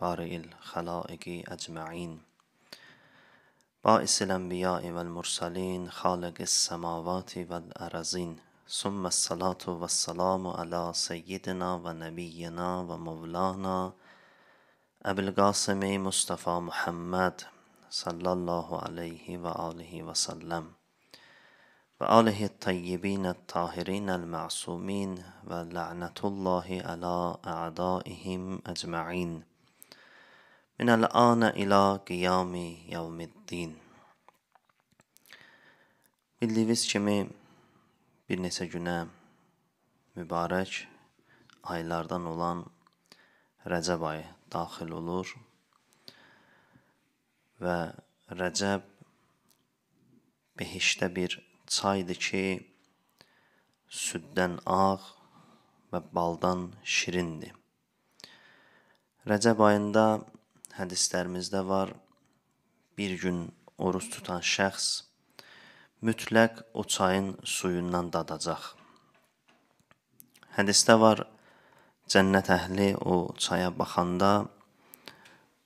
بارئ الخلائق أجمعين بائس الأنبياء والمرسلين خالق السماوات والأرزين ثم الصلاة والسلام على سيدنا ونبينا ومولانا أبي القاسم مصطفى محمد صلى الله عليه وآله وسلم وآله الطيبين الطاهرين المعصومين ولعنة الله على أعدائهم أجمعين من الآن ilə qiyami yevmiddin. Bildiyiniz kimi bir neçə günə mübarək aylardan olan Rəcəb ayı daxil olur və Rəcəb behişdə bir çaydır ki, süddən ağ və baldan şirindir. Rəcəb ayında hədislərimizdə var. Bir gün oruç tutan şəxs mütləq o çayın suyundan dadacaq. Hədisdə var, cənnət əhli o çaya baxanda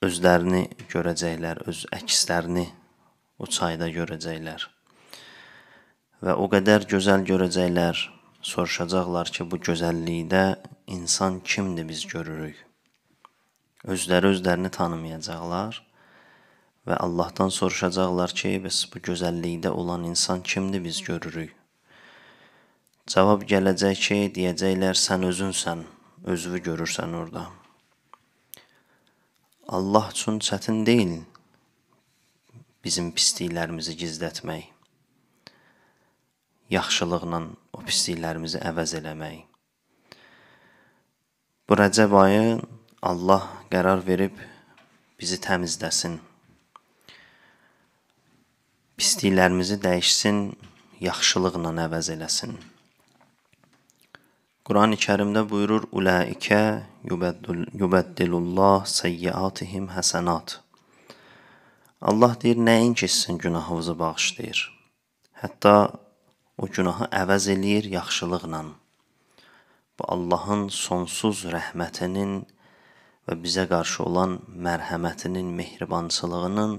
özlərini görəcəklər, öz əkslərini o çayda görəcəklər. Və o qədər gözəl görəcəklər, soruşacaqlar ki, bu gözəllikdə insan kimdir biz görürük? Özləri özlərini tanımayacaqlar və Allahdan soruşacaqlar ki, bəs bu gözəllikdə olan insan kimdir biz görürük? Cavab gələcək ki, deyəcəklər sən özünsən, özünü görürsən orada. Allah üçün çətin deyil bizim pisliklərimizi gizlətmək. Yaxşılıqla o pisliklərimizi əvəz eləmək. Bu Rəcəb ayının Allah qərar verib bizi təmizləsin. Pisliklərimizi dəyişsin, yaxşılıqla əvəz eləsin. Quran-ı Kərimdə buyurur: "Ulaikə yubeddilullah seyyiatihim hasanat." Allah deyir, nəinki sizin günahınızı bağışlayır. Hətta o günahı əvəz eləyir yaxşılıqla. Bu Allahın sonsuz rəhmətinin və bizə qarşı olan mərhəmətinin, mehribançılığının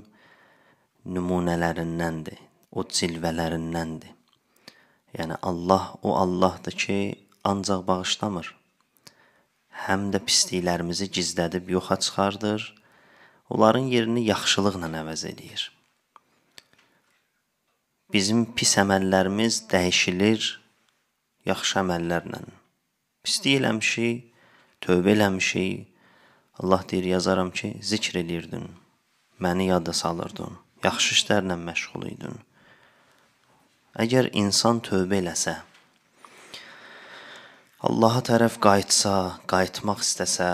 nümunələrindəndir, o cilvələrindəndir. Yəni Allah o Allahdır ki, ancaq bağışlamır. Həm də pisliklərimizi gizlədib yoxa çıxardır, onların yerini yaxşılıqla əvəz eləyir. Bizim pis əməllərimiz dəyişilir yaxşı əməllərlə. Pislik eləmişik, tövbə eləmişik, Allah deyir, yazaram ki, zikr eləyirdim, məni yada salırdım, yaxşı işlərlə məşğul idim. Əgər insan tövbə eləsə, Allaha tərəf qayıtsa, qayıtmaq istəsə,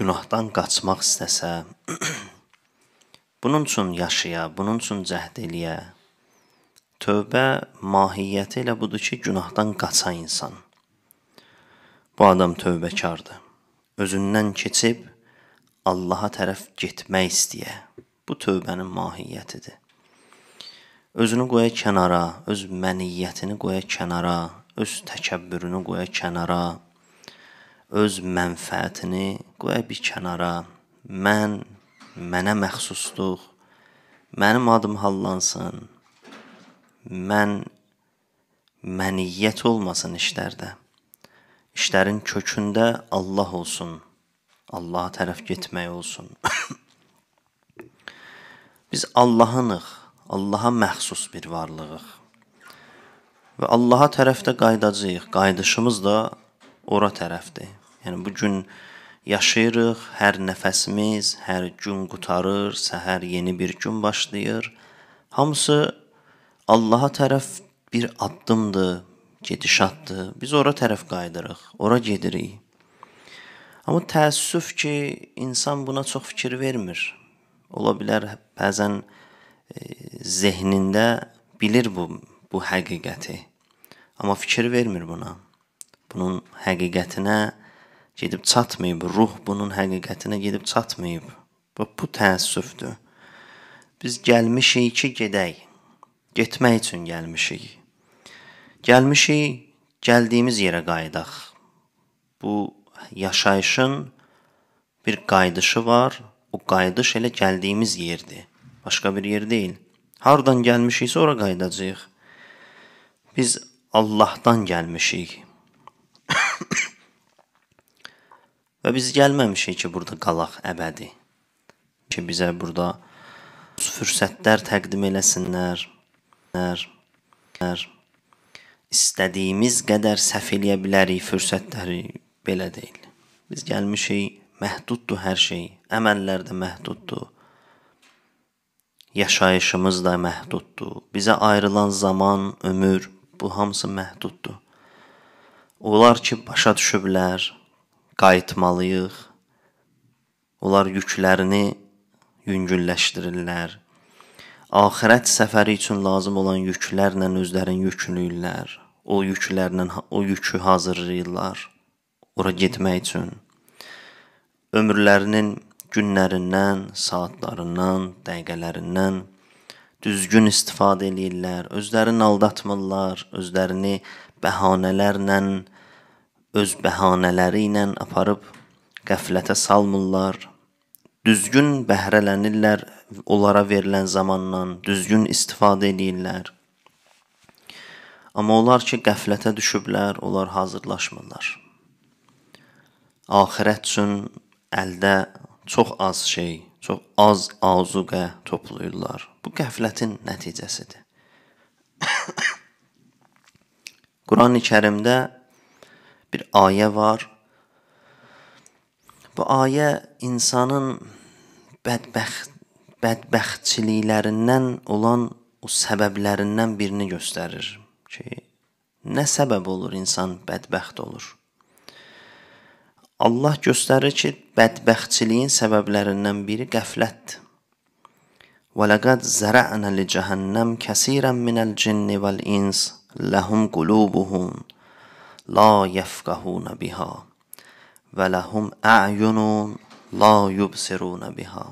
günahdan qaçmaq istəsə, bunun üçün yaşaya, bunun üçün cəhd eləyə, tövbə mahiyyəti elə budur ki, günahdan qaça insan. Bu adam tövbəkardır. Özündən keçib Allaha tərəf getmək istəyə. Bu tövbənin mahiyyətidir. Özünü qoya kənara, öz məniyyətini qoya kənara, öz təkəbbürünü qoya kənara, öz mənfəətini qoya bir kənara. Mən mənə məxsusluq, mənim adım hallansın. Mən məniyyət olmasın işlərdə. İşlərin kökündə Allah olsun. Allaha tərəf getmək olsun. Biz Allahınıq. Allaha məxsus bir varlığıq. Və Allaha tərəfdə qayıdacağıq. Qayıdışımız da ora tərəfdir. Yəni bu gün yaşayırıq, hər nəfəsimiz, hər gün qutarır, səhər yeni bir gün başlayır. Hamısı Allaha tərəf bir addımdır, gedişatdır. Biz ora tərəf qayıdırıq, ora gedirik. Amma təəssüf ki, insan buna çox fikir vermir. Ola bilər bəzən e, zehnində bilir bu bu həqiqəti. Amma fikir vermir buna. Bunun həqiqətinə gedib çatmayıb, ruh bunun həqiqətinə gedib çatmayıb. Bu, bu təəssüfdür. Biz gəlmişik ki, gedək. Getmək üçün gəlmişik. Gəlmişik, gəldiyimiz yerə qayıdaq. Bu yaşayışın bir qayıdışı var. O qayıdış elə gəldiyimiz yerdir. Başqa bir yer deyil. Hardan gəlmişiksə ora qayıdacağıq. Biz Allahdan gəlmişik. Və biz gəlməmişik ki, burada qalaq əbədi. Ki bizə burada fürsətlər təqdim eləsinlər. Nər, nər, istədiyimiz qədər səhv eləyə bilərik, fürsətləri belə deyil. Biz gəlmişik, məhduddur hər şey. Əməllər də məhduddur. Yaşayışımız da məhduddur. Bizə ayrılan zaman, ömür, bu hamısı məhduddur. Onlar ki başa düşüblər, qayıtmalıyıq. Onlar yüklərini yüngülləşdirirlər. Axirət səfəri üçün lazım olan yüklərlə özlərini yükləyirlər o yüklərlə o yükü hazırlayırlar ora getmək üçün. Ömürlərinin günlərindən, saatlarından, dəqiqələrindən düzgün istifadə eləyirlər. Özlərini aldatmırlar, özlərini bəhanələrlə, öz bəhanələri ilə aparıb qəflətə salmırlar. Düzgün bəhrələnirlər onlara verilən zamandan, düzgün istifadə eləyirlər. Amma onlar ki qəflətə düşüblər, onlar hazırlaşmırlar. Axirət üçün əldə çox az şey, çox az azuqə toplayırlar. Bu qəflətin nəticəsidir. Qurani Kərimdə bir ayə var. Bu ayə insanın bədbəxt bədbəxtçiliklərindən olan o səbəblərindən birini göstərir ki, nə səbəb olur insan bədbəxt olur? Allah göstərir ki, bədbəxtçiliyin səbəblərindən biri qəflətdir. وَلَقَدْ زَرَعْنَا لِجَهَنَّمْ كَثِيرًا مِنَ الْجِنِّ وَالْإِنسِ لَهُمْ قُلُوبُهُمْ لَا يَفْقَهُونَ بِهَا وَلَهُمْ أَعْيُنٌ لَا يُبْصِرُونَ بِهَا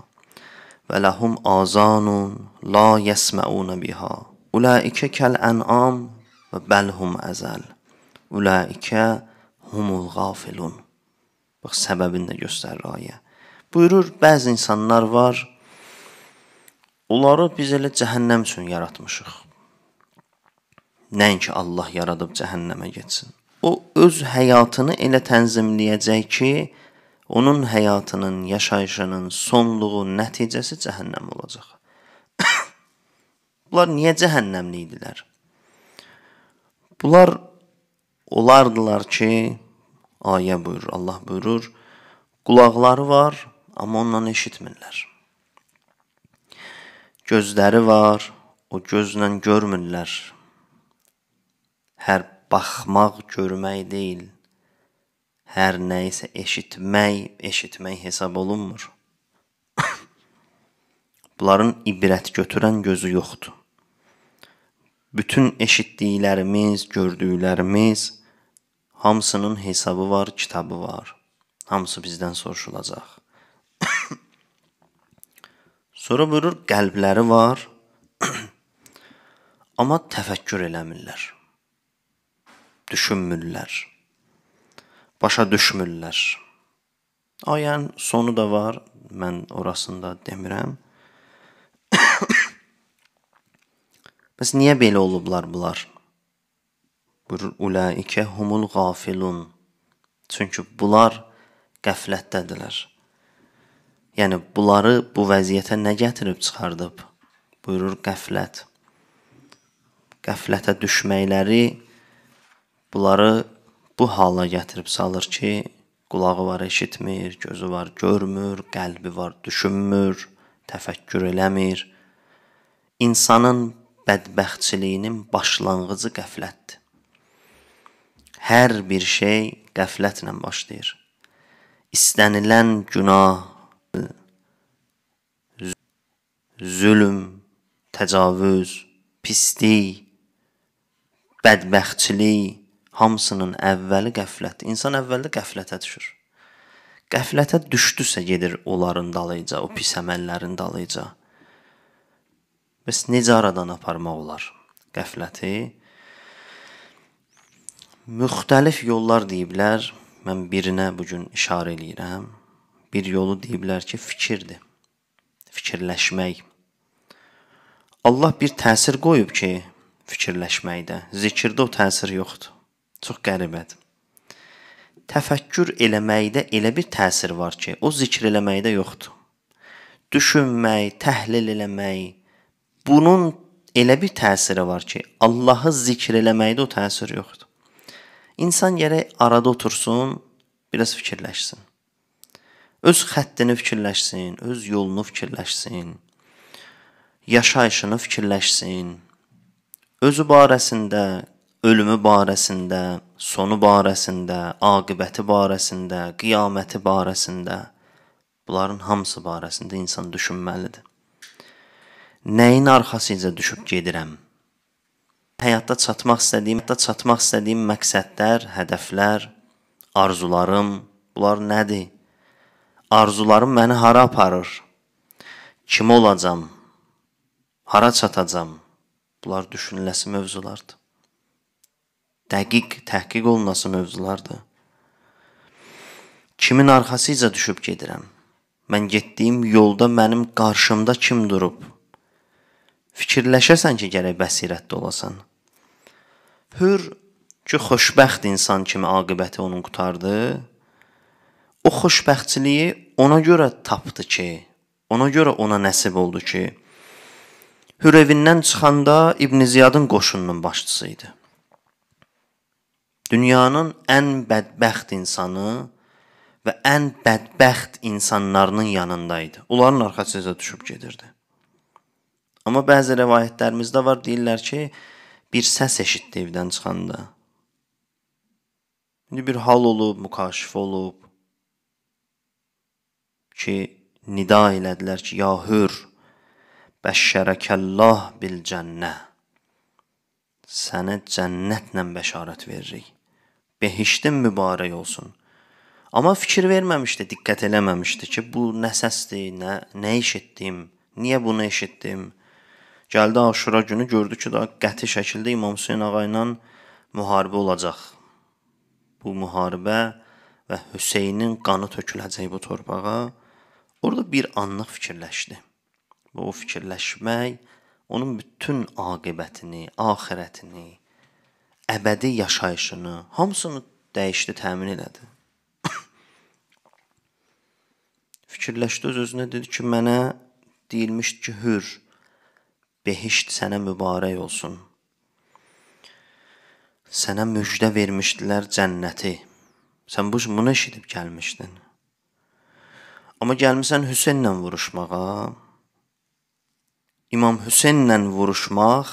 وَلَهُمْ آذَانٌ لَا يَسْمَعُونَ بِهَا أُولَئِكَ كَالْأَنْعَامِ və bəlhum əzəl. Ulaikə humul qafilun. Bax səbəbini də göstərir ayə. Buyurur, bəzi insanlar var. Onları biz elə cəhənnəm üçün yaratmışıq. Nəinki Allah yaradıb cəhənnəmə getsin. O öz həyatını elə tənzimləyəcək ki, onun həyatının, yaşayışının sonluğu, nəticəsi cəhənnəm olacaq. Bunlar niyə cəhənnəmli idilər? Bunlar olardılar ki, ayə buyurur, Allah buyurur, qulaqları var, amma onunla eşitmirlər. Gözləri var, o gözlə görmürlər. Hər baxmaq görmək deyil. Hər nə isə eşitmək, eşitmək hesab olunmur. Bunların ibrət götürən gözü yoxdur. Bütün eşitdiklərimiz, gördüklərimiz hamısının hesabı var, kitabı var. Hamısı bizdən soruşulacaq. Sonra buyurur, qəlbləri var. Amma təfəkkür eləmirlər. Düşünmürlər. Başa düşmürlər. Ayənin sonu da var. Mən orasında demirəm. Bəs niyə belə olublar bunlar? Buyurur, Ulaikə humul qafilun. Çünki bunlar qəflətdədirlər. Yəni, bunları bu vəziyyətə nə gətirib çıxardıb? Buyurur, qəflət. Qəflətə düşməkləri bunları bu hala gətirib salır ki, qulağı var eşitmir, gözü var görmür, qəlbi var düşünmür, təfəkkür eləmir. İnsanın bədbəxtçiliyinin başlanğıcı qəflətdir. Hər bir şey qəflətlə başlayır. İstənilən günah, zülm, təcavüz, pislik, bədbəxtçilik hamısının əvvəli qəflət. İnsan əvvəldə qəflətə düşür. Qəflətə düşdüsə gedir onların dalıca, o pis əməllərin dalıca. Bəs necə aradan aparmaq olar qəfləti? Müxtəlif yollar deyiblər. Mən birinə bu gün işarə eləyirəm. Bir yolu deyiblər ki, fikirdir. Fikirləşmək. Allah bir təsir qoyub ki, fikirləşməkdə. Zikirdə o təsir yoxdur. Çox qəribədir. Təfəkkür eləməkdə elə bir təsir var ki, o zikr eləməkdə yoxdur. Düşünmək, təhlil eləmək, bunun elə bir təsiri var ki, Allahı zikr eləməkdə o təsir yoxdur. İnsan gərək arada otursun, biraz fikirləşsin. Öz xəttini fikirləşsin, öz yolunu fikirləşsin. Yaşayışını fikirləşsin. Özü barəsində, ölümü barəsində, sonu barəsində, aqibəti barəsində, qiyaməti barəsində, bunların hamısı barəsində insan düşünməlidir. Nəyin arxasınca düşüb gedirəm? Həyatda çatmaq istədiyim, həyatda çatmaq istədiyim məqsədlər, hədəflər, arzularım, bunlar nədir? Arzularım məni hara aparır? Kim olacam? Hara çatacam? Bunlar düşünüləsi mövzulardır. Dəqiq təhqiq olunması mövzulardır. Kimin arxasınca düşüb gedirəm? Mən getdiyim yolda mənim qarşımda kim durub? fikirləşəsən ki, gərək bəsirətli olasan. Hür ki, xoşbəxt insan kimi aqibəti onun qutardı. O xoşbəxtçiliyi ona görə tapdı ki, ona görə ona nəsib oldu ki, Hür evindən çıxanda İbn Ziyadın qoşununun başçısı idi. Dünyanın ən bədbəxt insanı və ən bədbəxt insanlarının yanında idi. Onların arxasınca düşüb gedirdi. Amma bəzi rəvayətlərimizdə var, deyirlər ki, bir səs eşitdi evdən çıxanda. İndi bir hal olub, mükaşifə olub ki, nida elədilər ki, ya hür, bəşşərəkəllah bil cənnə. Sənə cənnətlə bəşarət veririk. Behiştin mübarək olsun. Amma fikir verməmişdi, diqqət eləməmişdi ki, bu nə səsdir, nə nə eşitdim, niyə bunu eşitdim? Gəldi Aşura günü gördü ki, da qəti şəkildə İmam Hüseyn ağa ilə müharibə olacaq. Bu müharibə və Hüseynin qanı töküləcək bu torpağa. Orada bir anlıq fikirləşdi. Və o fikirləşmək onun bütün aqibətini, axirətini, əbədi yaşayışını, hamısını dəyişdi, təmin elədi. Fikirləşdi öz-özünə dedi ki, mənə deyilmişdi ki, hür behişt sənə mübarək olsun. Sənə müjdə vermişdilər cənnəti. Sən bu bunu eşidib gəlmişdin. Amma gəlmisən Hüseynlə vuruşmağa. İmam Hüseynlə vuruşmaq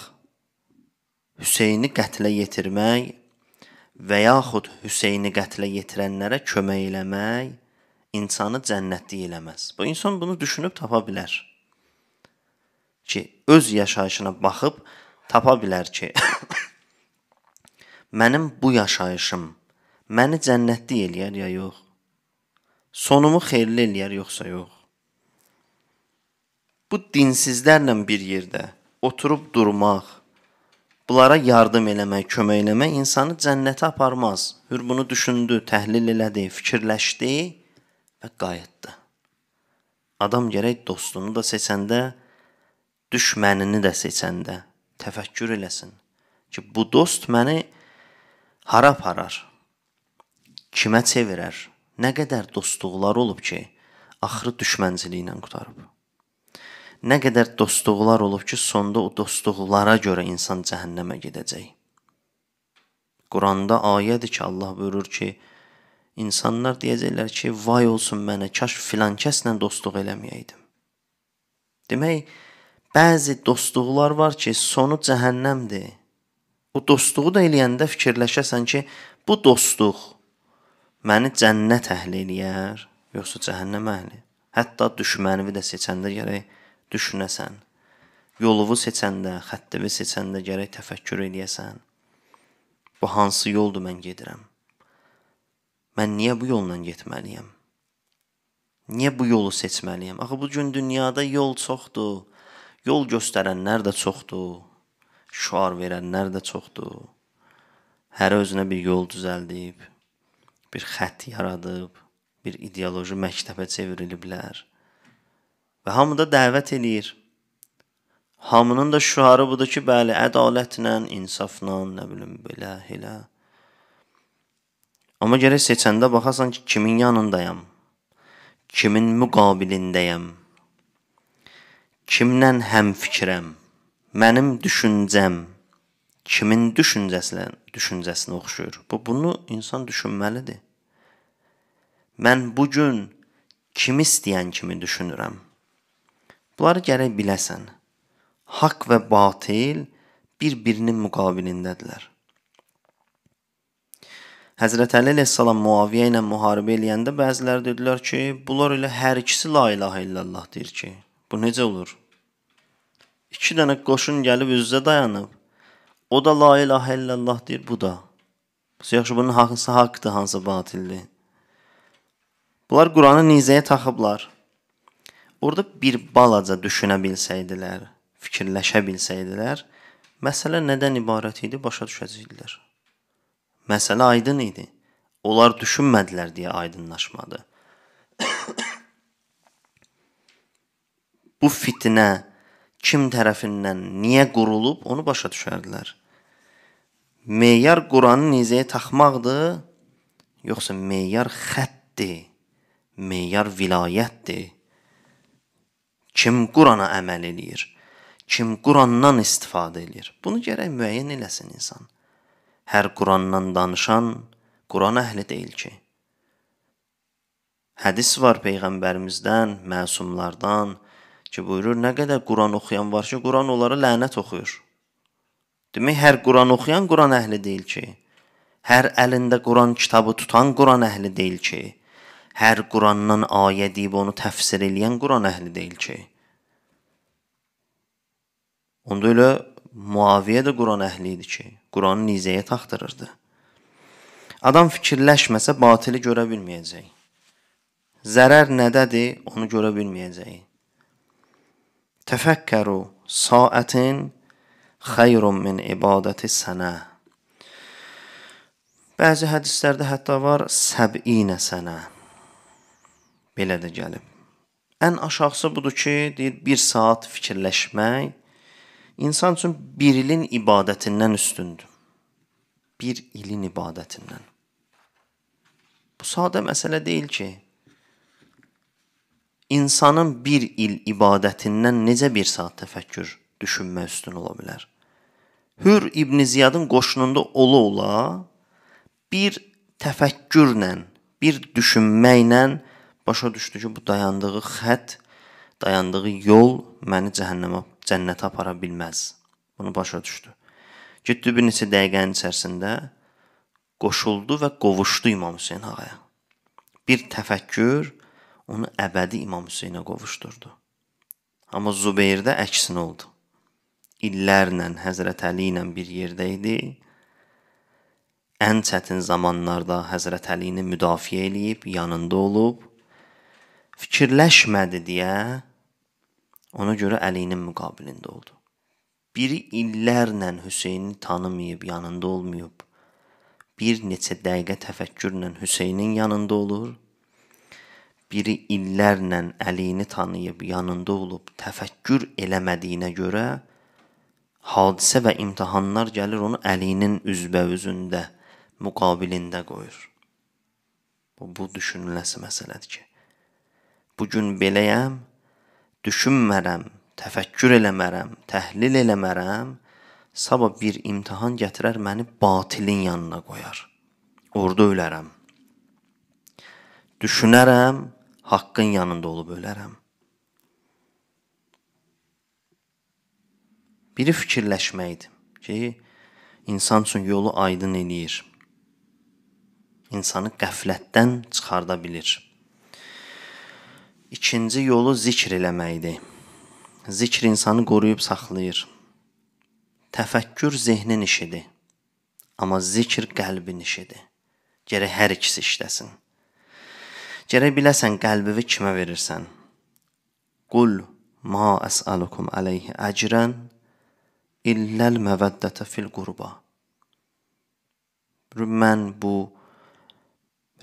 Hüseyni qətlə yetirmək və yaxud Hüseyni qətlə yetirənlərə kömək eləmək insanı cənnətli eləməz. Bu insan bunu düşünüb tapa bilər ki, öz yaşayışına baxıb tapa bilər ki, mənim bu yaşayışım məni cənnətli eləyər ya yox? Sonumu xeyirli eləyər yoxsa yox? Bu dinsizlərlə bir yerdə oturub durmaq, bunlara yardım eləmək, kömək eləmək insanı cənnətə aparmaz. Hür bunu düşündü, təhlil elədi, fikirləşdi və qayıtdı. Adam gərək dostunu da seçəndə düşmənini də seçəndə təfəkkür eləsin ki, bu dost məni hara aparar? Kimə çevirər? Nə qədər dostluqlar olub ki, axırı düşmənçiliklə qutarıb. Nə qədər dostluqlar olub ki, sonda o dostluqlara görə insan cəhənnəmə gedəcək. Quranda ayədir ki, Allah buyurur ki, insanlar deyəcəklər ki, vay olsun mənə, kaş filan kəslə dostluq eləməyəydim. Demək, bəzi dostluqlar var ki, sonu cəhənnəmdir. O dostluğu da eləyəndə fikirləşəsən ki, bu dostluq məni cənnət əhli eləyər, yoxsa cəhənnəm əhli. Hətta düşmənini də seçəndə gərək düşünəsən. Yoluvu seçəndə, xəttini seçəndə gərək təfəkkür eləyəsən. Bu hansı yoldur mən gedirəm? Mən niyə bu yolla getməliyəm? Niyə bu yolu seçməliyəm? Axı bu gün dünyada yol çoxdur. Yol göstərənlər də çoxdur. Şuar verənlər də çoxdur. Hər özünə bir yol düzəldib, bir xətt yaradıb, bir ideoloji məktəbə çevriliblər. Və hamı da dəvət eləyir. Hamının da şüarı budur ki, bəli, ədalətlə, insafla, nə bilim belə, elə. Amma gərək seçəndə baxasan ki, kimin yanındayam? Kimin müqabilindəyəm? kimlə həm fikirəm? Mənim düşüncəm kimin düşüncəsinə düşüncəsinə oxşuyur. Bu bunu insan düşünməlidir. Mən bu gün kimi istəyən kimi düşünürəm. Bunları gərək biləsən. Haqq və batil bir-birinin müqabilindədirlər. Həzrət Əli (əleyhissalam) Muaviyə ilə müharibə eləyəndə bəziləri dedilər ki, bunlar elə hər ikisi la ilaha illallah deyir ki. Bu necə olur? İki dənə qoşun gəlib üz-üzə dayanıb. O da la ilahə illallah deyir, bu da. Bəs yaxşı bunun hansı haqqdır, hansı batildir? Bunlar Qur'anı nizəyə taxıblar. Orada bir balaca düşünə bilsəydilər, fikirləşə bilsəydilər, məsələ nədən ibarət idi başa düşəcəkdilər. Məsələ aydın idi. Onlar düşünmədilər deyə aydınlaşmadı. bu fitnə kim tərəfindən niyə qurulub onu başa düşərdilər. Meyar Quranı nizəyə taxmaqdır, yoxsa meyar xəttdir, meyar vilayətdir. Kim Qurana əməl eləyir? Kim Qurandan istifadə eləyir? Bunu gərək müəyyən eləsin insan. Hər Qurandan danışan Quran əhli deyil ki. Hədis var peyğəmbərimizdən, məsumlardan, ki, buyurur, nə qədər Quran oxuyan var ki, Quran onlara lənət oxuyur. Demək, hər Quran oxuyan Quran əhli deyil ki, hər əlində Quran kitabı tutan Quran əhli deyil ki, hər Qurandan ayə deyib onu təfsir eləyən Quran əhli deyil ki. Onda elə Muaviyə də Quran əhli idi ki, Quranı nizəyə taxtırırdı. Adam fikirləşməsə batili görə bilməyəcək. Zərər nədədir, onu görə bilməyəcək. تفكروا ساعة xeyrun min ibadəti sənə. Bəzi hədislərdə hətta var səbinə sənə. Belə də gəlib. Ən aşağısı budur ki, deyir 1 saat fikirləşmək insan üçün bir ilin ibadətindən üstündür. Bir ilin ibadətindən. Bu sadə məsələ deyil ki, insanın bir il ibadətindən necə bir saat təfəkkür, düşünmə üstün ola bilər? Hür İbn Ziyadın qoşununda ola-ola bir təfəkkürlə, bir düşünməklə başa düşdü ki, bu dayandığı xətt, dayandığı yol məni cəhənnəmə, cənnətə apara bilməz. Bunu başa düşdü. Getdi bir neçə dəqiqənin içərisində qoşuldu və qovuşdu İmam Hüseyn ağaya. Bir təfəkkür, onu əbədi İmam Hüseynə qovuşdurdu. Amma Zübeyrdə əksinə oldu. İllərlə Həzrət Əli ilə bir yerdə idi. Ən çətin zamanlarda Həzrət Əlini müdafiə eləyib, yanında olub. Fikirləşmədi deyə ona görə Əlinin müqabilində oldu. Biri illərlə Hüseyni tanımayıb, yanında olmayıb. Bir neçə dəqiqə təfəkkürlə Hüseynin yanında olur biri illərlə əlini tanıyıb yanında olub təfəkkür eləmədiyinə görə hadisə və imtahanlar gəlir onu əlinin üzbəüzündə, müqabilində qoyur. Bu, bu düşünüləsi məsələdir ki, bu gün beləyəm, düşünmərəm, təfəkkür eləmərəm, təhlil eləmərəm, sabah bir imtahan gətirər məni batilin yanına qoyar. Orda ölərəm. Düşünərəm, haqqın yanında olub ölərəm. Biri fikirləşməkdir ki, insan üçün yolu aydın eləyir. İnsanı qəflətdən çıxarda bilir. İkinci yolu zikr eləməkdir. Zikr insanı qoruyub saxlayır. Təfəkkür zehnin işidir. Amma zikr qəlbin işidir. Gərək hər ikisi işləsin. Gərək biləsən qəlbini kimə verirsən. Qul ma əs'alukum alayhi əcran illəl məvəddətə fil qurba. Mən bu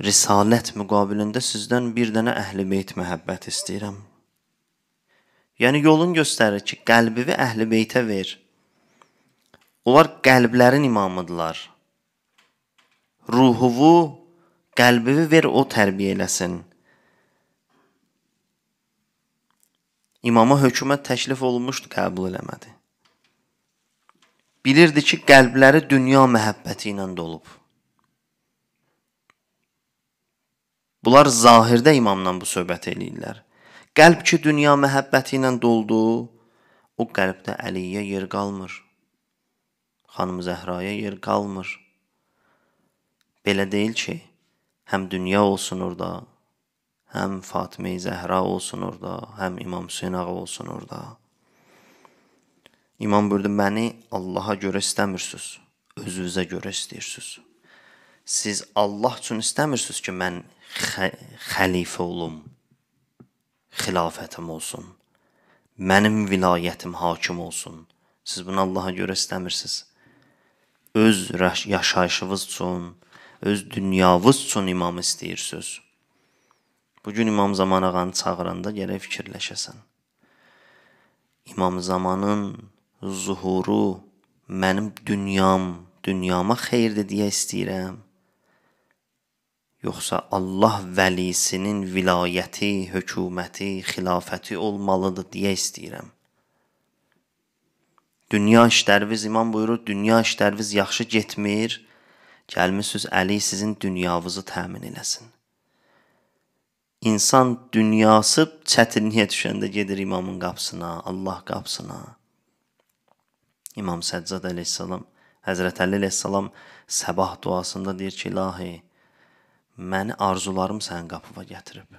risalət müqabilində sizdən bir dənə əhlibeyt məhəbbət istəyirəm. Yəni yolun göstərir ki, qəlbini əhlibeytə ver. Onlar qəlblərin imamıdırlar. Ruhuvu Qəlbini ver o tərbiyə eləsin. İmama hökumət təklif olunmuşdu, qəbul eləmədi. Bilirdi ki, qəlbləri dünya məhəbbəti ilə dolub. Bunlar zahirdə imamla bu söhbət eləyirlər. Qəlb ki, dünya məhəbbəti ilə doldu, o qəlbdə Əliyə yer qalmır. Xanım Zəhraya yer qalmır. Belə deyil ki, həm dünya olsun orada, həm Fatimə Zəhra olsun orada, həm İmam Hüseyn ağa olsun orada. İmam buyurdu, məni Allaha görə istəmirsiniz, özünüzə görə istəyirsiniz. Siz Allah üçün istəmirsiniz ki, mən xə xəlifə olum, xilafətim olsun, mənim vilayətim hakim olsun. Siz bunu Allaha görə istəmirsiniz. Öz yaşayışınız üçün, öz dünyavız üçün imam istəyirsiniz. Bu gün İmam Zaman ağanı çağıranda gərək fikirləşəsən. İmam Zamanın zuhuru mənim dünyam, dünyama xeyir deyə istəyirəm. Yoxsa Allah vəlisinin vilayəti, hökuməti, xilafəti olmalıdır deyə istəyirəm. Dünya işləriniz, imam buyurur, dünya işləriniz yaxşı getmir. Gəlmisiniz Əli sizin dünyavızı təmin eləsin. İnsan dünyası çətinliyə düşəndə gedir imamın qapısına, Allah qapısına. İmam Səccad əleyhissalam, Həzrət Əli əleyhissalam səbah duasında deyir ki, İlahi, məni arzularım sənin qapıva gətirib.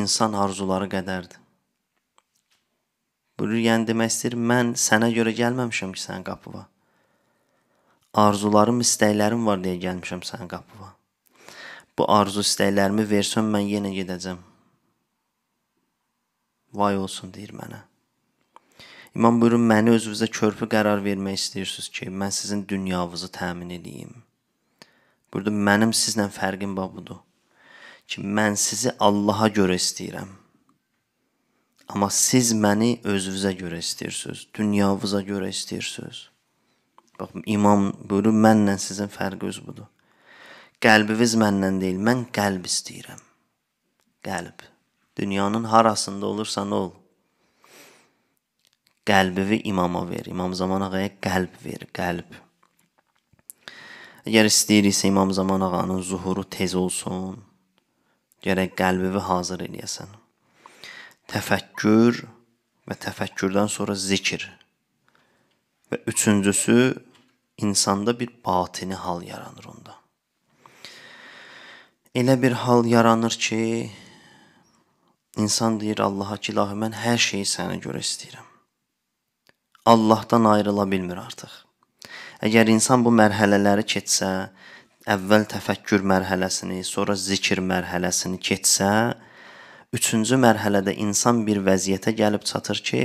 İnsan arzuları qədərdir. Bunu yəni demək istəyir, mən sənə görə gəlməmişəm ki, sənin qapıva arzularım, istəklərim var deyə gəlmişəm sənin qapına. Bu arzu istəklərimi versən mən yenə gedəcəm. Vay olsun deyir mənə. İmam buyurun, məni özünüzə körpü qərar vermək istəyirsiniz ki, mən sizin dünyavızı təmin edeyim. Burada mənim sizlə fərqim budur ki, mən sizi Allaha görə istəyirəm. Amma siz məni özünüzə görə istəyirsiniz, dünyavıza görə istəyirsiniz. Bax, imam buyurur, mənlə sizin fərqi öz budur. Qəlbiniz mənlə deyil, mən qəlb istəyirəm. Qəlb. Dünyanın harasında olursan ol. Qəlbini imama ver. İmam Zaman ağaya qəlb ver, qəlb. Əgər istəyirsə İmam Zaman ağanın zuhuru tez olsun, gərək qəlbini hazır eləyəsən. Təfəkkür və təfəkkürdən sonra zikr. Və üçüncüsü insanda bir batini hal yaranır onda. Elə bir hal yaranır ki, insan deyir Allaha ki, ilahi, mən hər şeyi sənə görə istəyirəm. Allahdan ayrıla bilmir artıq. Əgər insan bu mərhələləri keçsə, əvvəl təfəkkür mərhələsini, sonra zikr mərhələsini keçsə, üçüncü mərhələdə insan bir vəziyyətə gəlib çatır ki,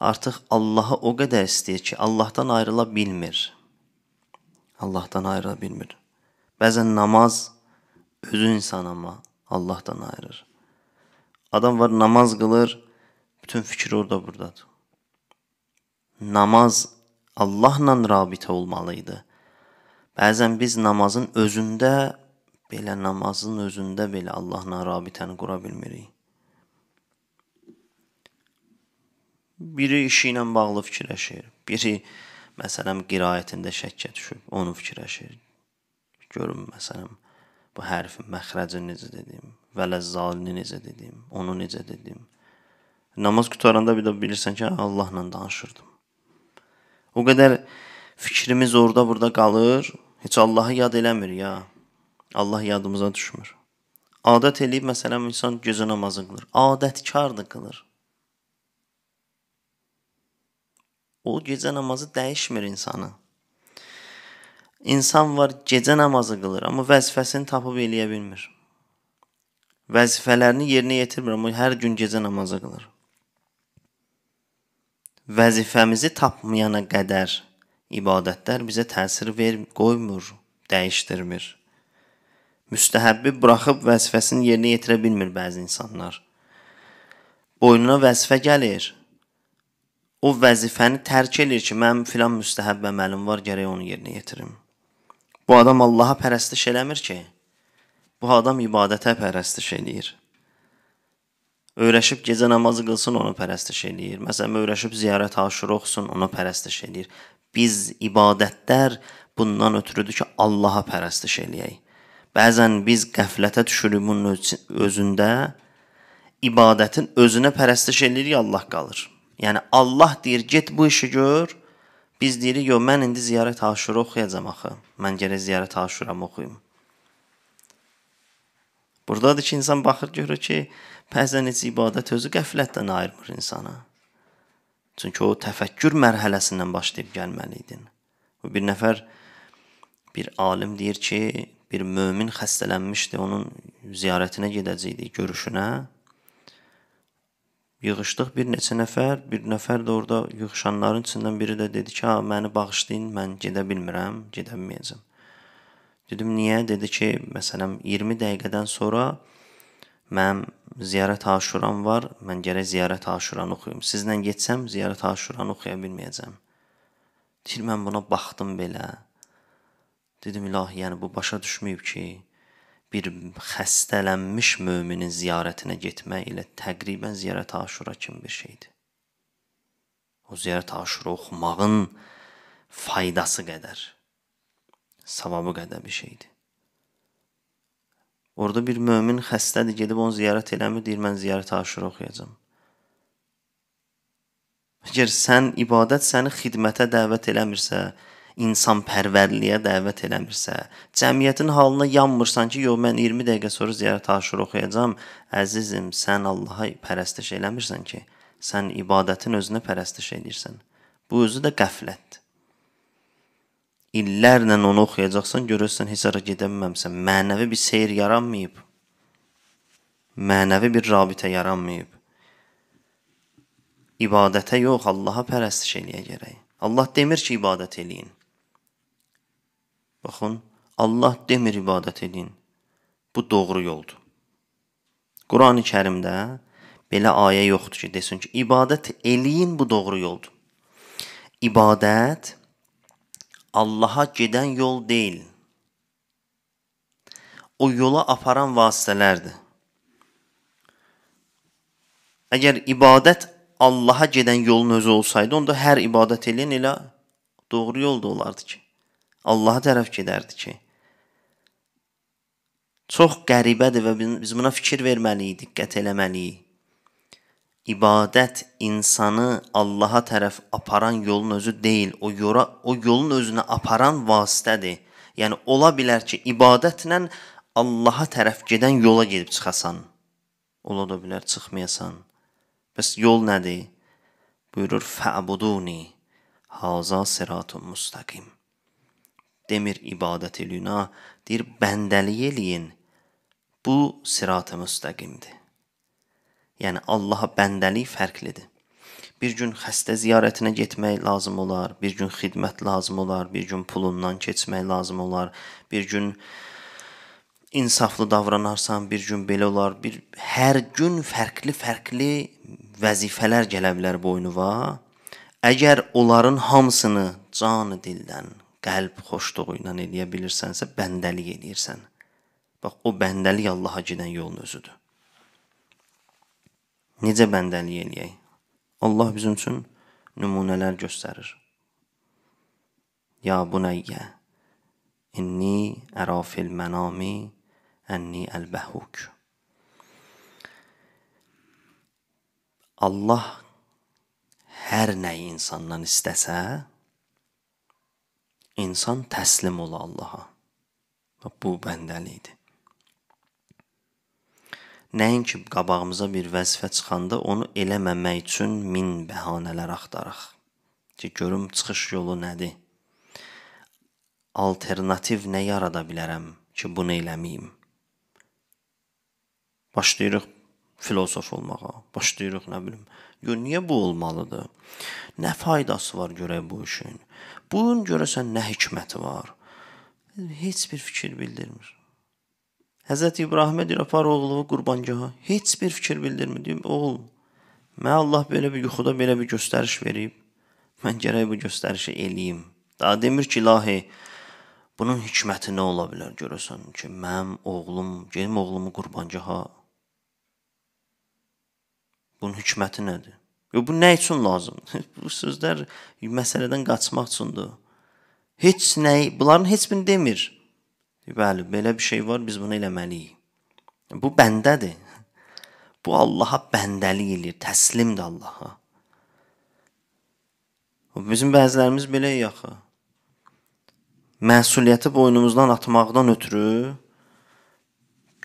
artıq Allahı o qədər istəyir ki, Allahdan ayrıla bilmir. Allahdan ayıra bilmir. Bəzən namaz özü insan amma Allahdan ayırır. Adam var namaz qılır, bütün fikri orada burdadır. Namaz Allahla rabitə olmalı idi. Bəzən biz namazın özündə belə namazın özündə belə Allahla rabitəni qura bilmirik. Biri işi ilə bağlı fikirləşir, biri məsələn, qirayətində şəkkə düşüb, onu fikirləşir. Görüm məsələn, bu hərfin məxrəcini necə dedim, vələzzalini necə dedim, onu necə dedim. Namaz qutaranda bir də bilirsən ki, Allahla danışırdım. O qədər fikrimiz orada burada qalır, heç Allahı yad eləmir ya. Allah yadımıza düşmür. Adət eləyib, məsələn, insan gecə namazı qılır. Adətkardır qılır. O gecə namazı dəyişmir insanı. İnsan var, gecə namazı qılır, amma vəzifəsini tapıb eləyə bilmir. Vəzifələrini yerinə yetirmir, amma hər gün gecə namazı qılır. Vəzifəmizi tapmayana qədər ibadətlər bizə təsir ver, qoymur, dəyişdirmir. Müstəhəbbi buraxıb vəzifəsini yerinə yetirə bilmir bəzi insanlar. Boynuna vəzifə gəlir, o vəzifəni tərk edir ki, mənim filan müstəhəbb əməlim var, gərək onu yerinə yetirim. Bu adam Allaha pərəstiş eləmir ki. Bu adam ibadətə pərəstiş eləyir. Öyrəşib gecə namazı qılsın, ona pərəstiş eləyir. Məsələn, öyrəşib ziyarət aşırı oxusun, ona pərəstiş eləyir. Biz ibadətlər bundan ötürüdür ki, Allaha pərəstiş eləyək. Bəzən biz qəflətə düşürük bunun özündə ibadətin özünə pərəstiş eləyirik, Allah qalır. Yəni Allah deyir, get bu işi gör. Biz deyirik, yox, mən indi ziyarət Aşura oxuyacam axı. Mən gərək ziyarət Aşuramı oxuyum. Burdadır ki, insan baxır görür ki, bəzən heç ibadət özü qəflətdən ayırmır insana. Çünki o təfəkkür mərhələsindən başlayıb gəlməli idin. Bu bir nəfər bir alim deyir ki, bir mömin xəstələnmişdi, onun ziyarətinə gedəcəydik, görüşünə yığışdıq bir neçə nəfər, bir nəfər də orada yığışanların içindən biri də dedi ki, "A, məni bağışlayın, mən gedə bilmirəm, gedə bilməyəcəm." Dedim, "Niyə?" Dedi ki, məsələn, 20 dəqiqədən sonra mənim ziyarət aşuram var, mən gərək ziyarət aşuranı oxuyum. Sizlə getsəm ziyarət aşuranı oxuya bilməyəcəm. Deyir, mən buna baxdım belə. Dedim, "İlahi, yəni bu başa düşməyib ki, bir xəstələnmiş möminin ziyarətinə getmək ilə təqribən ziyarət Aşura kimi bir şeydir. O ziyarət Aşura oxumağın faydası qədər, savabı qədər bir şeydir. Orda bir mömin xəstədir, gedib onu ziyarət eləmir, deyir mən ziyarət Aşura oxuyacam. Əgər sən ibadət səni xidmətə dəvət eləmirsə, insanpərvərliyə dəvət eləmirsə, cəmiyyətin halına yanmırsan ki, yox mən 20 dəqiqə sonra ziyarət aşırı oxuyacam. Əzizim, sən Allaha pərəstiş eləmirsən ki, sən ibadətin özünə pərəstiş edirsən. Bu özü də qəflətdir. İllərlə onu oxuyacaqsan, görürsən heç hara gedə bilməmsən. Mənəvi bir seyr yaranmayıb. Mənəvi bir rabitə yaranmayıb. İbadətə yox, Allaha pərəstiş eləyə gərək. Allah demir ki, ibadət eləyin. Baxın, Allah demir ibadət edin. Bu doğru yoldur. Qurani Kərimdə belə ayə yoxdur ki, desin ki, ibadət eləyin, bu doğru yoldur. İbadət Allaha gedən yol deyil. O yola aparan vasitələrdir. Əgər ibadət Allaha gedən yolun özü olsaydı, onda hər ibadət eləyən elə doğru yolda olardı ki. Allaha tərəf gedərdi ki. Çox qəribədir və biz buna fikir verməliyik, diqqət eləməliyik. İbadət insanı Allaha tərəf aparan yolun özü deyil, o yora, o yolun özünə aparan vasitədir. Yəni ola bilər ki, ibadətlə Allaha tərəf gedən yola gedib çıxasan. Ola da bilər çıxmayasan. Bəs yol nədir? Buyurur fa'buduni. Haza siratun mustaqim demir ibadət eləyinə, deyir bəndəlik eləyin. Bu sirat-ı müstəqimdir. Yəni Allaha bəndəlik fərqlidir. Bir gün xəstə ziyarətinə getmək lazım olar, bir gün xidmət lazım olar, bir gün pulundan keçmək lazım olar, bir gün insaflı davranarsan, bir gün belə olar, bir hər gün fərqli-fərqli vəzifələr gələ bilər boynuna. Əgər onların hamısını canı dildən, qəlb xoşluğu ilə eləyə bilirsənsə, bəndəlik eləyirsən. Bax, o bəndəlik Allaha gedən yolun özüdür. Necə bəndəlik eləyək? Allah bizim üçün nümunələr göstərir. Ya bunayyə, inni ərə fil mənami ənni əlbəhuk. Allah hər nəyi insandan istəsə, İnsan təslim ola Allaha. Bu bəndəlikdir. Nəinki qabağımıza bir vəzifə çıxanda onu eləməmək üçün min bəhanələr axtaraq. Ki görüm çıxış yolu nədir? Alternativ nə yarada bilərəm ki, bunu eləməyim? Başlayırıq filosof olmağa, başlayırıq nə bilim, Gör niyə bu olmalıdır? Nə faydası var görək bu işin? Bunun görəsən nə hikməti var? Heç bir fikir bildirmir. Həzrət İbrahimə deyir, apar oğlunu qurbangaha. Heç bir fikir bildirmir. Deyim, oğul, mən Allah belə bir yuxuda belə bir göstəriş verib. Mən gərək bu göstərişi eləyim. Daha demir ki, ilahi, bunun hikməti nə ola bilər görəsən ki, mənim oğlum, gedim oğlumu qurbangaha Bunun hikməti nədir? Yox, bu nə üçün lazımdır? bu sözlər məsələdən qaçmaq üçündür. Heç nəyi, bunların heç birini demir. Bəli, belə bir şey var, biz bunu eləməliyik. Bu bəndədir. Bu Allaha bəndəlik eləyir, təslimdir Allaha. Bizim bəzilərimiz belə yaxı. Məsuliyyəti boynumuzdan atmaqdan ötürü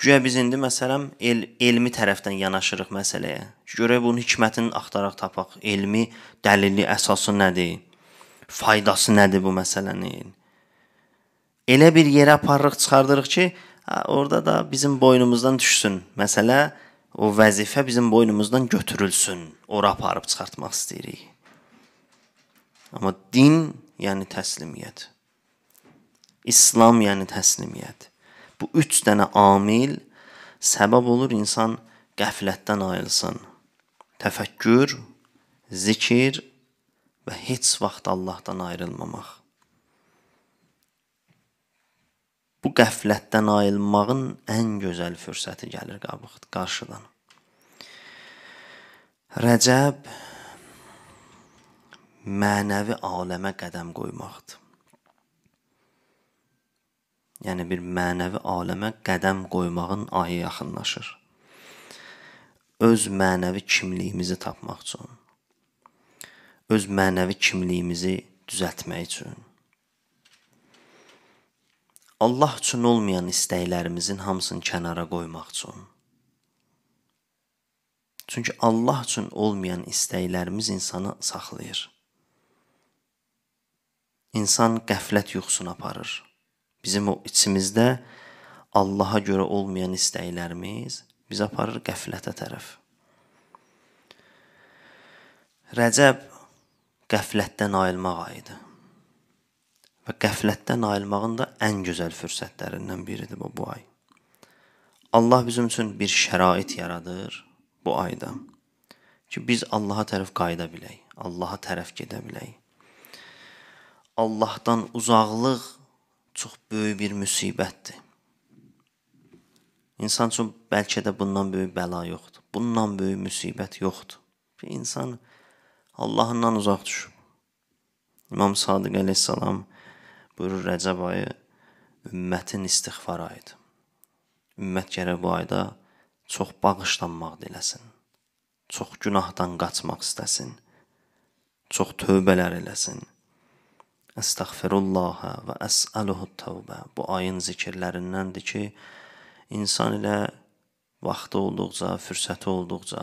Güya biz indi məsələn el, elmi tərəfdən yanaşırıq məsələyə. Görək bunun hikmətini axtaraq tapaq. Elmi dəlili əsası nədir? Faydası nədir bu məsələnin? Elə bir yerə aparırıq, çıxardırıq ki, hə, orada da bizim boynumuzdan düşsün. Məsələ o vəzifə bizim boynumuzdan götürülsün. Ora aparıb çıxartmaq istəyirik. Amma din yəni təslimiyyət. İslam yəni təslimiyyət. Bu üç dənə amil səbəb olur insan qəflətdən ayılsın. Təfəkkür, zikir və heç vaxt Allahdan ayrılmamaq. Bu qəflətdən ayılmağın ən gözəl fürsəti gəlir qarşıdan. Rəcəb mənəvi aləmə qədəm qoymaqdır yəni bir mənəvi aləmə qədəm qoymağın ayı yaxınlaşır. Öz mənəvi kimliyimizi tapmaq üçün, öz mənəvi kimliyimizi düzəltmək üçün Allah üçün olmayan istəklərimizin hamısını kənara qoymaq üçün Çünki Allah üçün olmayan istəklərimiz insanı saxlayır. İnsan qəflət yuxusuna aparır bizim o içimizdə Allaha görə olmayan istəklərimiz bizi aparır qəflətə tərəf. Rəcəb qəflətdən ayılmaq ayıdır. Və qəflətdən ayılmağın da ən gözəl fürsətlərindən biridir bu, bu ay. Allah bizim üçün bir şərait yaradır bu ayda ki, biz Allaha tərəf qayıda bilək, Allaha tərəf gedə bilək. Allahdan uzaqlıq çox böyük bir müsibətdir. İnsan üçün bəlkə də bundan böyük bəla yoxdur. Bundan böyük müsibət yoxdur. Bir insan Allahından uzaq düşüb. İmam Sadiq əleyhissalam buyurur Rəcəb ayı ümmətin istighfar ayıdır. Ümmət gərək bu ayda çox bağışlanmaq diləsin. Çox günahdan qaçmaq istəsin. Çox tövbələr eləsin. Əstəğfirullahə və əsəluhu təvbə. Bu ayın zikirlərindəndir ki, insan ilə vaxtı olduqca, fürsəti olduqca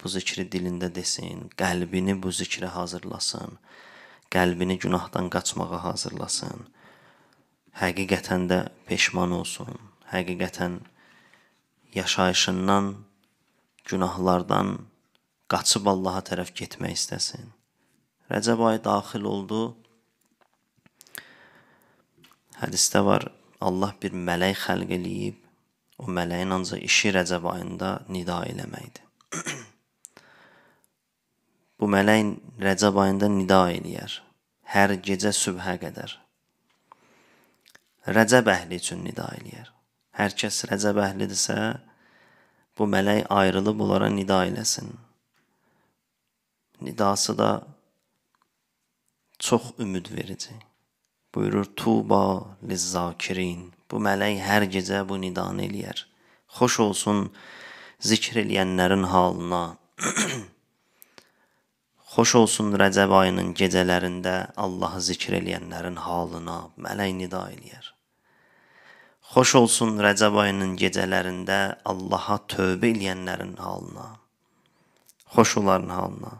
bu zikri dilində desin, qəlbini bu zikrə hazırlasın, qəlbini günahdan qaçmağa hazırlasın. Həqiqətən də peşman olsun. Həqiqətən yaşayışından, günahlardan qaçıb Allaha tərəf getmək istəsin. Rəcəb ayı daxil oldu. Hədisdə var, Allah bir mələk xəlq eləyib, o mələyin ancaq işi Rəcəb ayında nida eləməkdir. Bu mələk Rəcəb ayında nida eləyər, hər gecə sübhə qədər. Rəcəb əhli üçün nida eləyər. Hər kəs Rəcəb əhlidirsə, bu mələk ayrılıb onlara nida eləsin. Nidası da çox ümid verici. Buyurur Tuba lizzakirin. Bu mələk hər gecə bu nidanı eləyər. Xoş olsun zikr eləyənlərin halına. Xoş olsun Rəcəb ayının gecələrində Allahı zikr eləyənlərin halına mələk nida eləyər. Xoş olsun Rəcəb ayının gecələrində Allaha tövbə eləyənlərin halına. Xoş onların halına.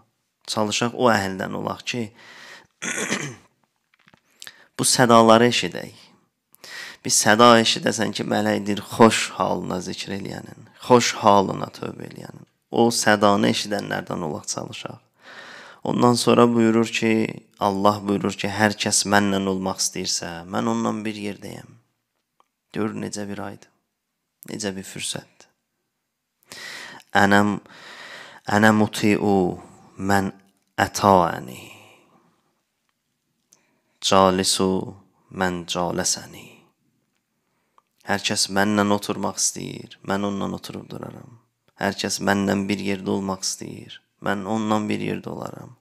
Çalışaq o əhldən olaq ki, Bu sədaları eşidək. Bir səda eşidəsən ki, mələkdir xoş halına zikr eləyənin, xoş halına tövbə eləyənin. O sədanı eşidənlərdən olaq çalışaq. Ondan sonra buyurur ki, Allah buyurur ki, hər kəs mənlə olmaq istəyirsə, mən onunla bir yerdəyəm. Gör necə bir aydır. Necə bir fürsətdir. Ənəm ənə muti'u mən ətani. Calis o, mən calə səni. Hər kəs mənlə oturmaq istəyir, mən onunla oturub duraram. Hər kəs mənlə bir yerdə olmaq istəyir, mən onunla bir yerdə olaram.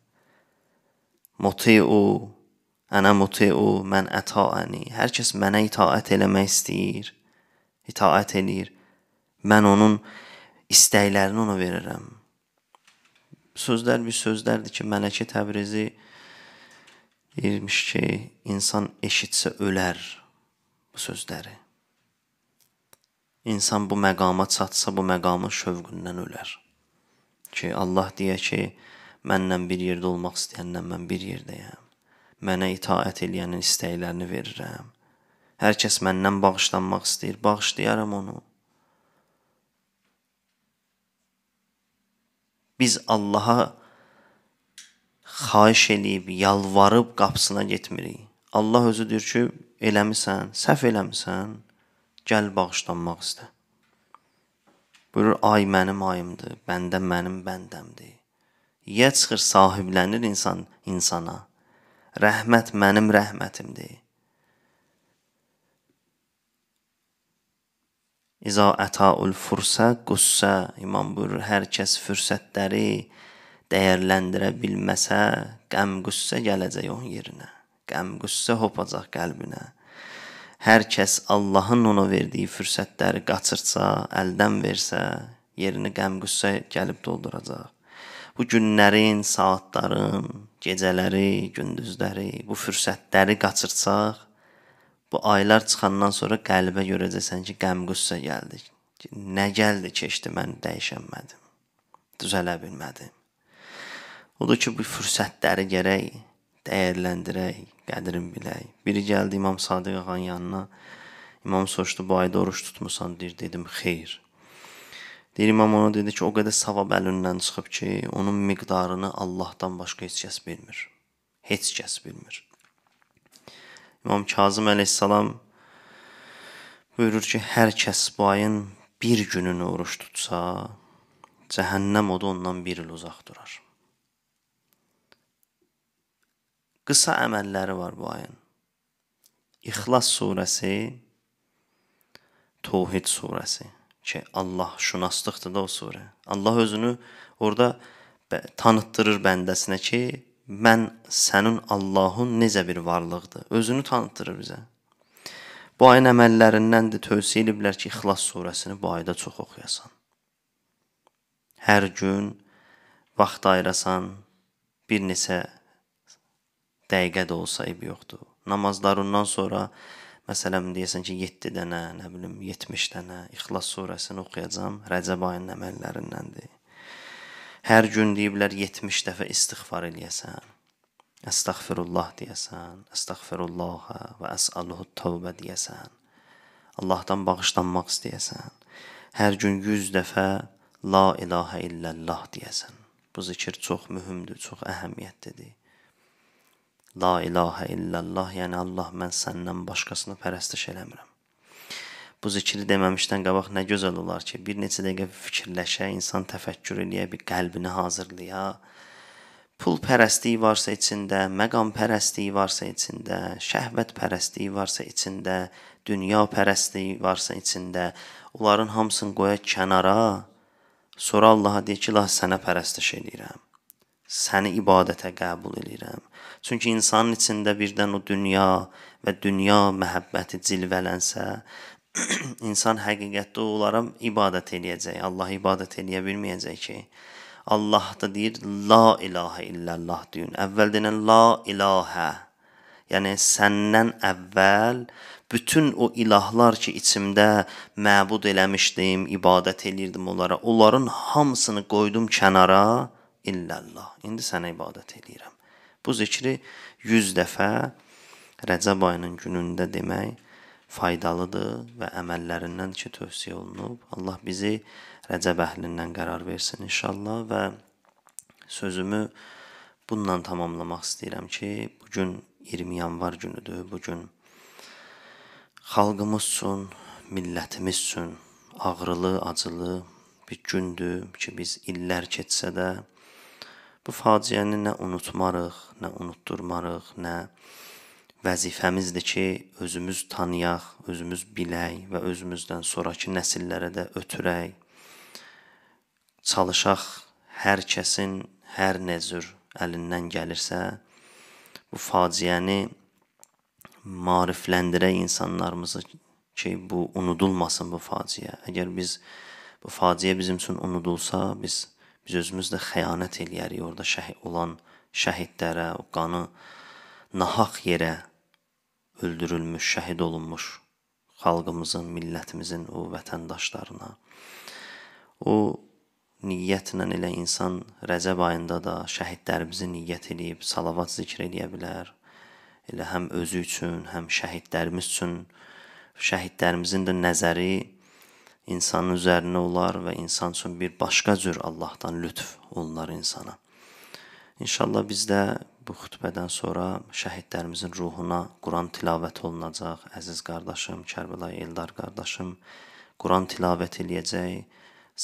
Moteu, ana moteu, mən ətaəni. Hər kəs mənə itaət eləmək istəyir, itaət eləyir. Mən onun istəklərini ona verirəm. Sözlər bir sözlərdir ki, Mələkə Təbrizi deyirmiş ki, insan eşitsə ölər bu sözləri. İnsan bu məqama çatsa, bu məqamın şövqündən ölər. Ki Allah deyə ki, mənlə bir yerdə olmaq istəyənlə mən bir yerdəyəm. Mənə itaət eləyənin istəklərini verirəm. Hər kəs məndən bağışlanmaq istəyir, bağışlayaram onu. Biz Allaha xahiş eləyib, yalvarıb qapısına getmirik. Allah özü deyir ki, eləmisən, səhv eləmisən, gəl bağışlanmaq istə. Buyurur, ay mənim ayımdır, bəndə mənim bəndəmdir. Yə çıxır sahiblənir insan insana. Rəhmət mənim rəhmətimdir. İza ətaul fursə qussə, imam buyurur, hər kəs fürsətləri, dəyərləndirə bilməsə, qəm-qüssə gələcək onun yerinə. Qəm-qüssə hopacaq qəlbinə. Hər kəs Allahın ona verdiyi fürsətləri qaçırsa, əldən versə, yerini qəm-qüssə gəlib dolduracaq. Bu günlərin, saatların, gecələri, gündüzləri, bu fürsətləri qaçırsaq, bu aylar çıxandan sonra qəlbə görəcəksən ki, qəm-qüssə gəldi. Nə gəldi keçdi, mən dəyişənmədim. Düzələ bilmədim. Odur ki, bu fürsətləri gərək dəyərləndirək, qədrin bilək. Biri gəldi İmam Sadiq ağanın yanına. İmam soruşdu, bu ayda oruç tutmusan? Deyir, dedim, xeyr. Deyir İmam ona dedi ki, o qədər savab əlindən çıxıb ki, onun miqdarını Allahdan başqa heç kəs bilmir. Heç kəs bilmir. İmam Kazım əleyhissalam buyurur ki, hər kəs bu ayın bir gününü oruç tutsa, cəhənnəm odu ondan bir il uzaq durar. qısa əməlləri var bu ayın. İxlas surəsi, Tohid surəsi ki, Allah şünaslıqdır da o surə. Allah özünü orada tanıtdırır bəndəsinə ki, mən sənin Allahın necə bir varlıqdır. Özünü tanıtdırır bizə. Bu ayın əməllərindən də tövsiyə ediblər ki, İxlas surəsini bu ayda çox oxuyasan. Hər gün vaxt ayırasan, bir neçə dəqiqə də olsa eyb yoxdur. Namazlarından sonra məsələn deyəsən ki 7 dənə, nə bilim 70 dənə İxlas surəsini oxuyacam. Rəcəb ayının əməllərindəndir. Hər gün deyiblər 70 dəfə istighfar eləyəsən. Əstəğfirullah deyəsən, əstəğfirullah və əsəluhu təvbə deyəsən. Allahdan bağışlanmaq istəyəsən. Hər gün 100 dəfə la ilahə illallah deyəsən. Bu zikir çox mühümdür, çox əhəmiyyətlidir. La ilahə illallah, yəni Allah mən səndən başqasını pərəstiş eləmirəm. Bu zikri deməmişdən qabaq nə gözəl olar ki, bir neçə dəqiqə fikirləşə, insan təfəkkür eləyə, bir qəlbini hazırlaya. Pul pərəstliyi varsa içində, məqam pərəstliyi varsa içində, şəhvət pərəstliyi varsa içində, dünya pərəstliyi varsa içində, onların hamısını qoya kənara. Sonra Allaha deyir ki, "La sənə pərəstiş edirəm. Səni ibadətə qəbul edirəm." Çünki insanın içində birdən o dünya və dünya məhəbbəti cilvələnsə, insan həqiqətdə onlara ibadət eləyəcək. Allah ibadət eləyə bilməyəcək ki. Allah da deyir la ilahə illallah deyin. Əvvəl deyilən la ilahə. Yəni səndən əvvəl bütün o ilahlar ki içimdə məbud eləmişdim, ibadət elirdim onlara. Onların hamısını qoydum kənara illallah. İndi sənə ibadət eləyirəm. Bu zikri 100 dəfə Rəcəb ayının günündə demək faydalıdır və əməllərindən ki tövsiyə olunub. Allah bizi Rəcəb əhlindən qərar versin inşallah və sözümü bununla tamamlamaq istəyirəm ki, bu gün 20 yanvar günüdür. Bu gün xalqımız üçün, millətimiz üçün ağrılı, acılı bir gündür ki, biz illər keçsə də Bu faciəni nə unutmarıq, nə unutdurmarıq, nə vəzifəmizdir ki, özümüz tanıyaq, özümüz bilək və özümüzdən sonrakı nəsillərə də ötürək. Çalışaq hər kəsin hər nəcür əlindən gəlirsə bu faciəni maarifləndirək insanlarımızı ki, bu unudulmasın bu faciə. Əgər biz bu faciə bizim üçün unudulsa, biz biz özümüz də xəyanət eləyərik orada şəhid olan şəhidlərə, o qanı nahaq yerə öldürülmüş, şəhid olunmuş xalqımızın, millətimizin o vətəndaşlarına. O niyyətlə elə insan Rəcəb ayında da şəhidlərimizi niyyət eləyib salavat zikr eləyə bilər. Elə həm özü üçün, həm şəhidlərimiz üçün şəhidlərimizin də nəzəri insanın üzərinə olar və insan üçün bir başqa cür Allahdan lütf olunar insana. İnşallah biz də bu xutbədən sonra şəhidlərimizin ruhuna Quran tilavət olunacaq. Əziz qardaşım, Kərbəlayı Eldar qardaşım Quran tilavət eləyəcək.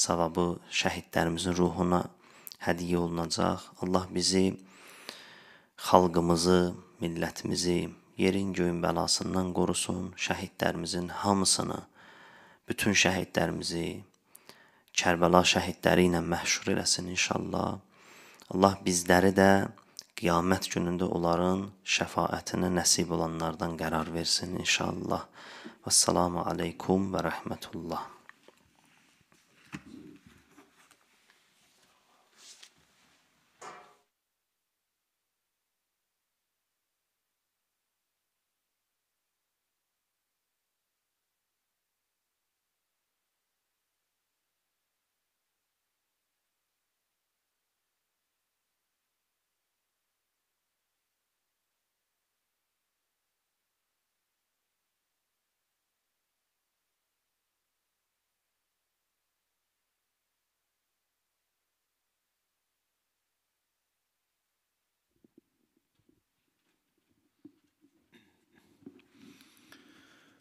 Savabı şəhidlərimizin ruhuna hədiyyə olunacaq. Allah bizi xalqımızı, millətimizi yerin göyün bəlasından qorusun. Şəhidlərimizin hamısını bütün şəhidlərimizi Kərbəla şəhidləri ilə məşhur eləsin inşallah. Allah bizləri də qiyamət günündə onların şəfaətinə nəsib olanlardan qərar versin inşallah. Vəssalamu aleykum və rəhmətullah.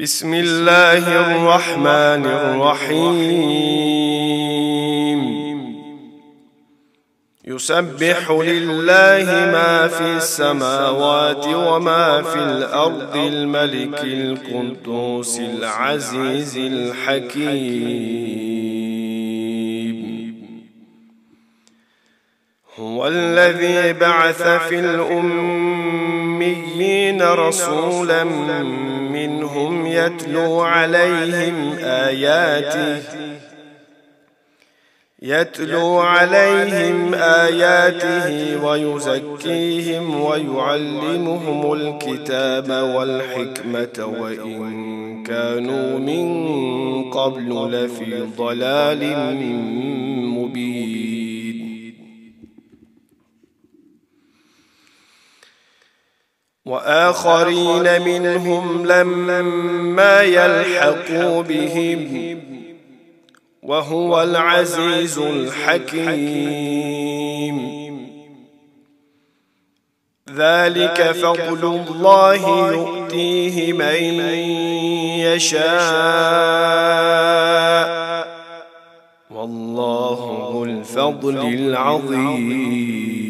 بسم الله الرحمن الرحيم يسبح لله ما في السماوات وما في الأرض الملك القدوس العزيز الحكيم هو الذي بعث في الأميين رسولا منهم يتلو عليهم آياته يتلو عليهم آياته ويزكيهم ويعلمهم الكتاب والحكمة وإن كانوا من قبل لفي ضلال مبين واخرين منهم لما يلحقوا بهم وهو العزيز الحكيم ذلك فضل الله يؤتيه من يشاء والله ذو الفضل العظيم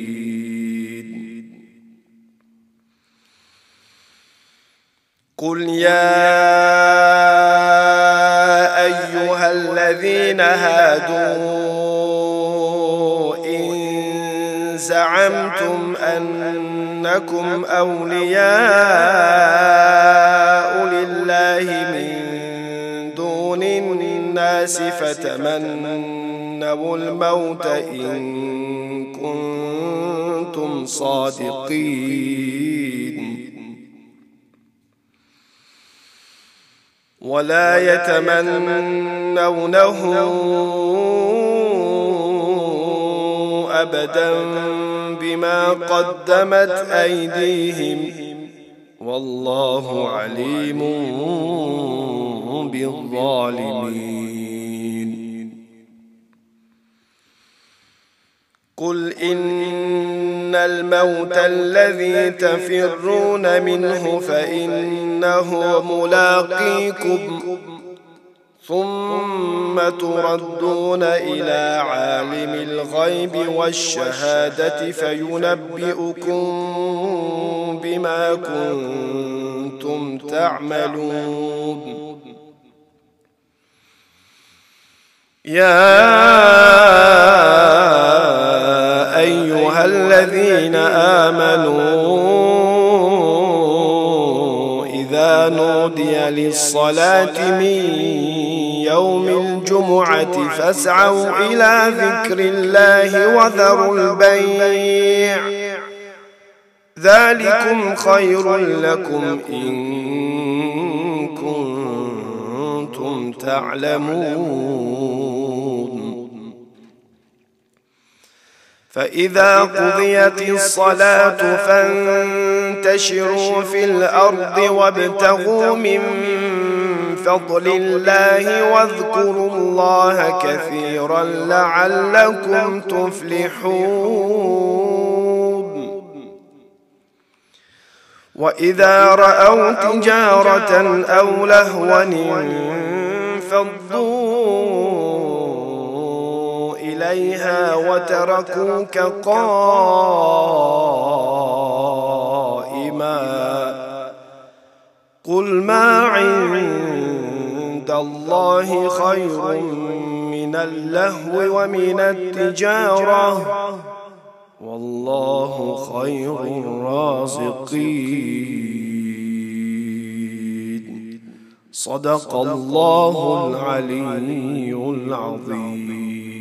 قل يا ايها الذين هادوا ان زعمتم انكم اولياء لله من دون الناس فتمنوا الموت ان كنتم صادقين ولا يتمنونه ابدا بما قدمت ايديهم والله عليم بالظالمين قل إن الموت الذي تفرون منه فإنه ملاقيكم ثم تردون إلى عالم الغيب والشهادة فينبئكم بما كنتم تعملون يا الذين امنوا اذا نودي للصلاه من يوم الجمعه فاسعوا الى ذكر الله وذروا البيع ذلكم خير لكم ان كنتم تعلمون فإذا قضيت الصلاة فانتشروا في الأرض وابتغوا من فضل الله واذكروا الله كثيرا لعلكم تفلحون وإذا رأوا تجارة أو لهوا انفضوا إليها وتركوك قائما قل ما عند الله خير من اللهو ومن التجارة والله خير الرازقين صدق الله العلي العظيم